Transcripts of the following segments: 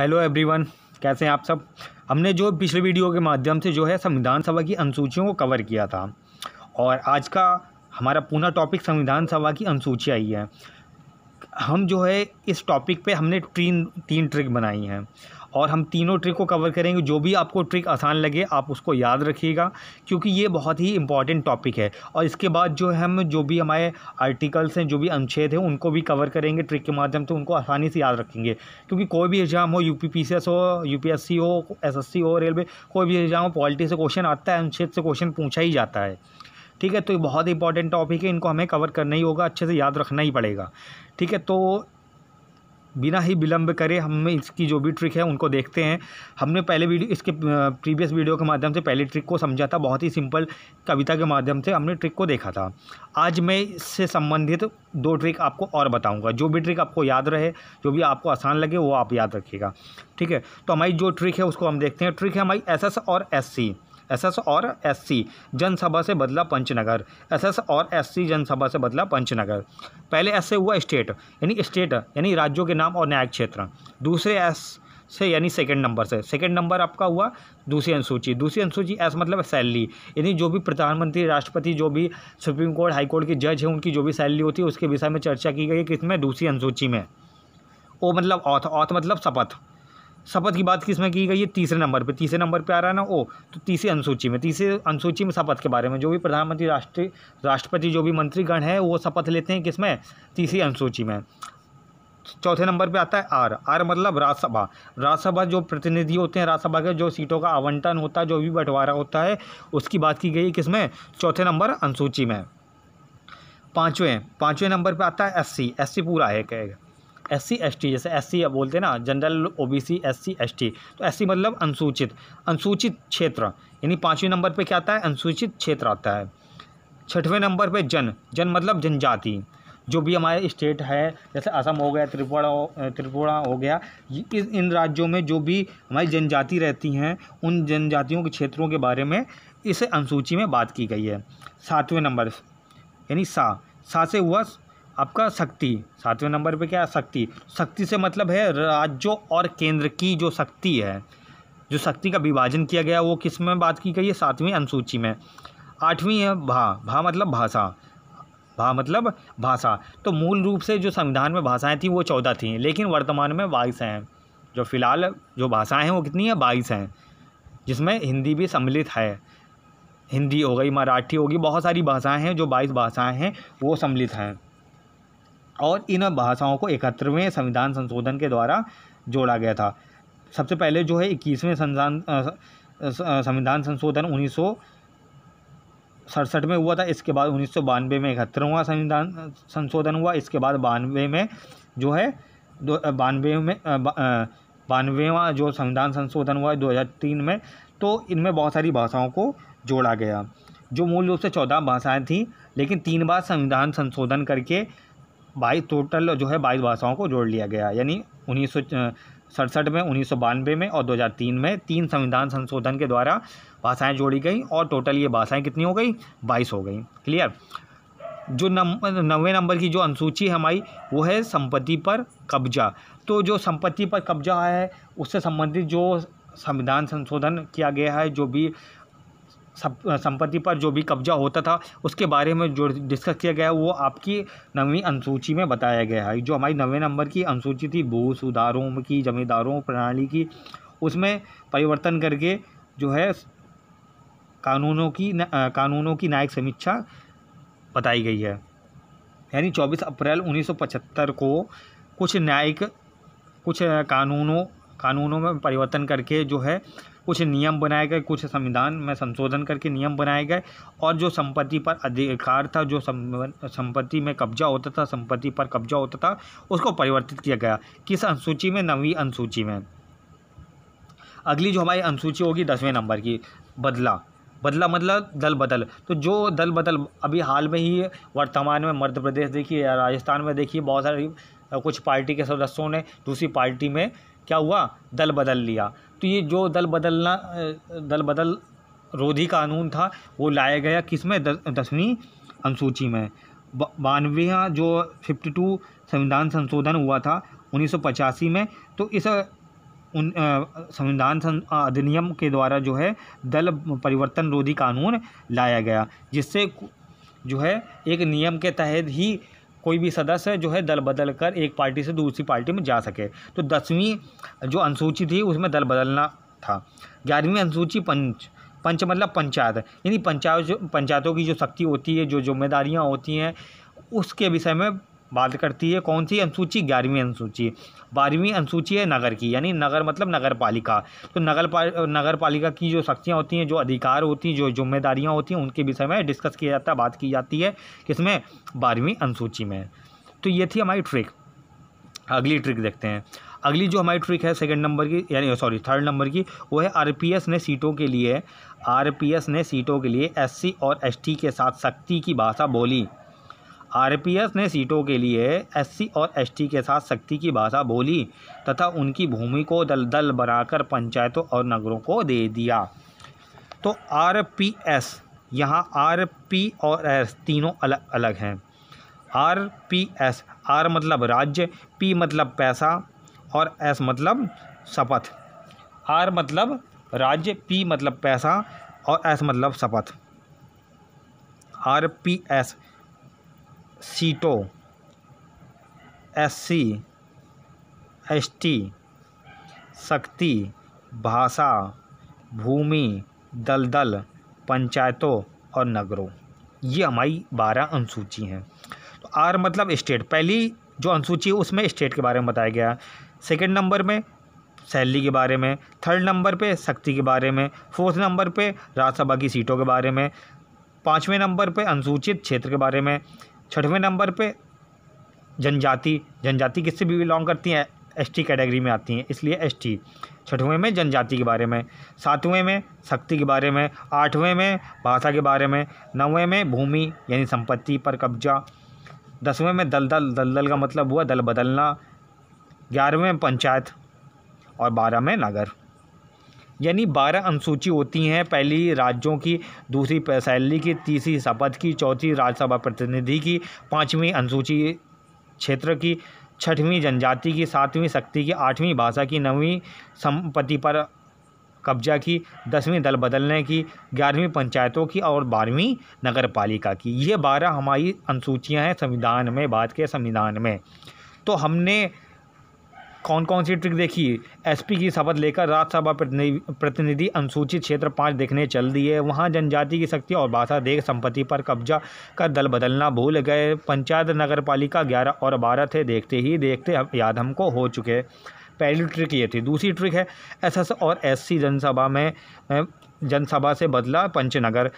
hello everyone कैसे हैं आप सब हमने जो पिछले वीडियो के माध्यम से जो है संविधान सभा की अनुसूचियों को कवर किया था और आज का हमारा पूरा टॉपिक संविधान सभा की अनुसूचियाँ ही है हम जो है इस टॉपिक पे हमने तीन तीन ट्रिक बनाई हैं और हम तीनों ट्रिक को कवर करेंगे जो भी आपको ट्रिक आसान लगे आप उसको याद रखिएगा क्योंकि ये बहुत ही इंपॉर्टेंट टॉपिक है और इसके बाद जो है हम जो भी हमारे आर्टिकल्स हैं जो भी अनुच्छेद हैं उनको भी कवर करेंगे ट्रिक के माध्यम से उनको आसानी से याद रखेंगे क्योंकि कोई भी एग्ज़ाम हो यू पी हो यू हो एस हो रेलवे कोई भी एग्ज़ाम हो पॉलिटी से क्वेश्चन आता है अनुच्छेद से क्वेश्चन पूछा ही जाता है ठीक है तो ये बहुत इंपॉर्टेंट टॉपिक है इनको हमें कवर करना ही होगा अच्छे से याद रखना ही पड़ेगा ठीक है तो बिना ही विलंब करे हम इसकी जो भी ट्रिक है उनको देखते हैं हमने पहले वीडियो इसके प्रीवियस वीडियो के माध्यम से पहले ट्रिक को समझा था बहुत ही सिंपल कविता के माध्यम से हमने ट्रिक को देखा था आज मैं इससे संबंधित दो ट्रिक आपको और बताऊंगा जो भी ट्रिक आपको याद रहे जो भी आपको आसान लगे वो आप याद रखिएगा ठीक है तो हमारी जो ट्रिक है उसको हम देखते हैं ट्रिक है हमारी एस और एस एसएस और एससी जनसभा से बदला पंचनगर एसएस और एससी जनसभा से बदला पंचनगर पहले एस से हुआ स्टेट यानी स्टेट यानी राज्यों के नाम और न्याय क्षेत्र दूसरे एस से यानी सेकंड नंबर से सेकंड नंबर आपका हुआ दूसरी अनुसूची दूसरी अनुसूची एस मतलब सैलरी यानी जो भी प्रधानमंत्री राष्ट्रपति जो भी सुप्रीम कोर्ट हाई कोर्ट के जज हैं उनकी जो भी सैलरी होती है उसके विषय में चर्चा की गई है किसमें दूसरी अनुसूची में ओ मतलब औथ औथ मतलब शपथ शपथ की बात किसमें की गई है तीसरे नंबर पे तीसरे नंबर पे आ रहा है ना ओ तो तीसरी अनुसूची में तीसरे अनुसूची में शपथ के बारे में जो भी प्रधानमंत्री राष्ट्रीय राष्ट्रपति जो भी मंत्रीगण है वो शपथ लेते हैं किसमें तीसरी अनुसूची में चौथे नंबर पे आता है आर आर मतलब राज्यसभा राज्यसभा जो प्रतिनिधि होते हैं राज्यसभा के जो सीटों का आवंटन होता है जो भी बंटवारा होता है उसकी बात की गई किसमें चौथे नंबर अनुसूची में पाँचवें पाँचवें नंबर पर आता है एस सी पूरा है कहेगा एस सी एस टी जैसे एस सी बोलते हैं ना general O B C S C S T तो एस सी मतलब अनुसूचित अनुसूचित क्षेत्र यानी पाँचवें नंबर पर क्या आता है अनुसूचित क्षेत्र आता है छठवें नंबर पर जन जन मतलब जनजाति जो भी हमारे स्टेट है जैसे असम हो गया त्रिपुरा त्रिपुरा हो गया इस इन राज्यों में जो भी हमारी जनजाति रहती हैं उन जनजातियों के क्षेत्रों के बारे में इस अनुसूची में बात की गई है सातवें नंबर यानी सा सा से हुआ आपका शक्ति सातवें नंबर पे क्या शक्ति शक्ति से मतलब है राज्यों और केंद्र की जो शक्ति है जो शक्ति का विभाजन किया गया वो किस में बात की गई है सातवीं अनुसूची में आठवीं है भा भा मतलब भाषा भा मतलब भाषा तो मूल रूप से जो संविधान में भाषाएं थी वो चौदह थी लेकिन वर्तमान में बाईस हैं जो फ़िलहाल जो भाषाएं हैं वो कितनी है बाईस हैं जिसमें हिंदी भी सम्मिलित है हिंदी हो गई मराठी होगी बहुत सारी भाषाएं हैं जो बाईस भाषाएं हैं वो सम्मिलित हैं और इन भाषाओं को इकहत्तरवें संविधान संशोधन के द्वारा जोड़ा गया था सबसे पहले जो है इक्कीसवें संविधान संविधान संशोधन उन्नीस सड़सठ में हुआ था इसके बाद उन्नीस में इकहत्तरवा संविधान संशोधन हुआ इसके बाद बानवे में जो है दो बानवे में बानवेवा जो संविधान संशोधन हुआ है तीन में तो इनमें बहुत सारी भाषाओं को जोड़ा गया जो मूल रूप से चौदह भाषाएं थीं लेकिन तीन बार संविधान संशोधन करके बाईस टोटल जो है बाईस भाषाओं को जोड़ लिया गया यानी उन्नीस सड़सठ में उन्नीस में और 2003 में तीन संविधान संशोधन के द्वारा भाषाएं जोड़ी गई और टोटल ये भाषाएं कितनी हो गई बाईस हो गई क्लियर जो नम नवे नंबर की जो अनुसूची है हमारी वो है संपत्ति पर कब्जा तो जो संपत्ति पर कब्जा है उससे संबंधित जो संविधान संशोधन किया गया है जो भी संपत्ति पर जो भी कब्जा होता था उसके बारे में जो डिस्कस किया गया वो आपकी नवी अनुसूची में बताया गया है जो हमारी नवे नंबर की अनुसूची थी भू सुधारों की जमींदारों प्रणाली की उसमें परिवर्तन करके जो है कानूनों की न, कानूनों की न्यायिक समीक्षा बताई गई है यानी 24 अप्रैल 1975 को कुछ न्यायिक कुछ कानूनों कानूनों में परिवर्तन करके जो है कुछ नियम बनाए गए कुछ संविधान में संशोधन करके नियम बनाए गए और जो संपत्ति पर अधिकार था जो संपत्ति में कब्जा होता था संपत्ति पर कब्जा होता था उसको परिवर्तित किया गया किस अनुसूची में नवी अनुसूची में अगली जो हमारी अनुसूची होगी दसवें नंबर की बदला बदला मतलब दल बदल तो जो दल बदल अभी हाल में ही वर्तमान में मध्य प्रदेश देखिए या राजस्थान में देखिए बहुत सारी कुछ पार्टी के सदस्यों ने दूसरी पार्टी में क्या हुआ दल बदल लिया तो ये जो दल बदलना दल बदल रोधी कानून था वो लाया गया किस में दसवीं अनुसूची में बानवेवा जो फिफ्टी टू संविधान संशोधन हुआ था उन्नीस में तो इस उन संविधान अधिनियम के द्वारा जो है दल परिवर्तन रोधी कानून लाया गया जिससे जो है एक नियम के तहत ही कोई भी सदस्य जो है दल बदल कर एक पार्टी से दूसरी पार्टी में जा सके तो दसवीं जो अनुसूची थी उसमें दल बदलना था ग्यारहवीं अनुसूची पंच पंच मतलब पंचायत यानी पंचायत पंचायतों की जो शक्ति होती है जो जिम्मेदारियाँ होती हैं उसके विषय में बात करती है कौन सी अनुसूची ग्यारहवीं अनुसूची बारहवीं अनुसूची है नगर की यानी नगर मतलब नगर पालिका तो नगर पाल नगर पालिका की जो शक्तियाँ होती हैं जो अधिकार होती हैं जो जिम्मेदारियाँ होती हैं उनके विषय में डिस्कस किया जाता है बात की जाती है किसमें बारहवीं अनुसूची में तो ये थी हमारी ट्रिक अगली ट्रिक देखते हैं अगली जो हमारी ट्रिक है सेकंड नंबर की यानी सॉरी थर्ड नंबर की वो है आरपीएस ने सीटों के लिए आरपीएस ने सीटों के लिए एससी और एसटी के साथ शक्ति की भाषा बोली आरपीएस ने सीटों के लिए एससी और एसटी के साथ सख्ती की भाषा बोली तथा उनकी भूमि को दल दल बनाकर पंचायतों और नगरों को दे दिया तो आरपीएस यहाँ आर पी और एस तीनों अलग अलग हैं आरपीएस आर मतलब राज्य पी मतलब पैसा और एस मतलब शपथ आर मतलब राज्य पी मतलब पैसा और एस मतलब शपथ आर पी एस सीटों एस सी एस टी शक्ति भाषा भूमि दलदल पंचायतों और नगरों ये हमारी बारह अनुसूची हैं तो आर मतलब स्टेट पहली जो अनुसूची है उसमें स्टेट के बारे में बताया गया सेकेंड नंबर में सैलरी के बारे में थर्ड नंबर पे शक्ति के बारे में फोर्थ नंबर पे राज्यसभा की सीटों के बारे में पाँचवें नंबर पे अनुसूचित क्षेत्र के बारे में छठवें नंबर पे जनजाति जनजाति किससे भी बिलोंग करती हैं एसटी कैटेगरी में आती हैं इसलिए एसटी छठवें में जनजाति के बारे में सातवें में शक्ति के बारे में आठवें में भाषा के बारे में नौवें में भूमि यानी संपत्ति पर कब्जा दसवें में दलदल दलदल का मतलब हुआ दल बदलना ग्यारहवें में पंचायत और बारह में नगर यानी बारह अनुसूची होती हैं पहली राज्यों की दूसरी शैली की तीसरी शपथ की चौथी राज्यसभा प्रतिनिधि की पाँचवीं अनुसूची क्षेत्र की छठवीं जनजाति की सातवीं शक्ति की आठवीं भाषा की नवीं संपत्ति पर कब्जा की दसवीं दल बदलने की ग्यारहवीं पंचायतों की और बारहवीं नगर पालिका की ये बारह हमारी अनुसूचियाँ हैं संविधान में भारत के संविधान में तो हमने कौन कौन सी ट्रिक देखी एसपी की शपथ लेकर राज्यसभा प्रतिनिधि अनुसूचित क्षेत्र पाँच देखने चल दिए वहाँ जनजाति की शक्ति और भाषा देख संपत्ति पर कब्जा कर दल बदलना भूल गए पंचायत नगर पालिका ग्यारह और बारह थे देखते ही देखते याद हमको हो चुके पहली ट्रिक ये थी दूसरी ट्रिक है एस और एस जनसभा में जनसभा से बदला पंचनगर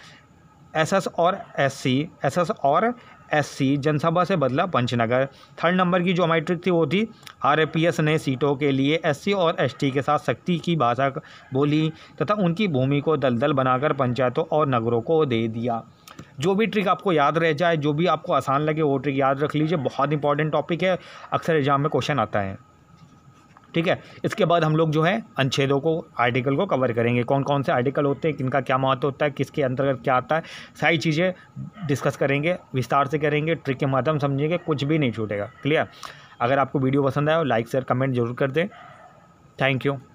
एसएस और एससी एसएस और एससी जनसभा से बदला पंचनगर थर्ड नंबर की जो मैट्रिक थी वो थी आर ने सीटों के लिए एससी और एसटी के साथ सख्ती की भाषा बोली तथा उनकी भूमि को दलदल बनाकर पंचायतों और नगरों को दे दिया जो भी ट्रिक आपको याद रह जाए जो भी आपको आसान लगे वो ट्रिक याद रख लीजिए बहुत इंपॉर्टेंट टॉपिक है अक्सर एग्जाम में क्वेश्चन आता है ठीक है इसके बाद हम लोग जो है अनुच्छेदों को आर्टिकल को कवर करेंगे कौन कौन से आर्टिकल होते हैं किनका क्या महत्व होता है किसके अंतर्गत क्या आता है सारी चीज़ें डिस्कस करेंगे विस्तार से करेंगे ट्रिक के माध्यम समझेंगे कुछ भी नहीं छूटेगा क्लियर अगर आपको वीडियो पसंद आया हो लाइक शेयर कमेंट जरूर कर दें थैंक यू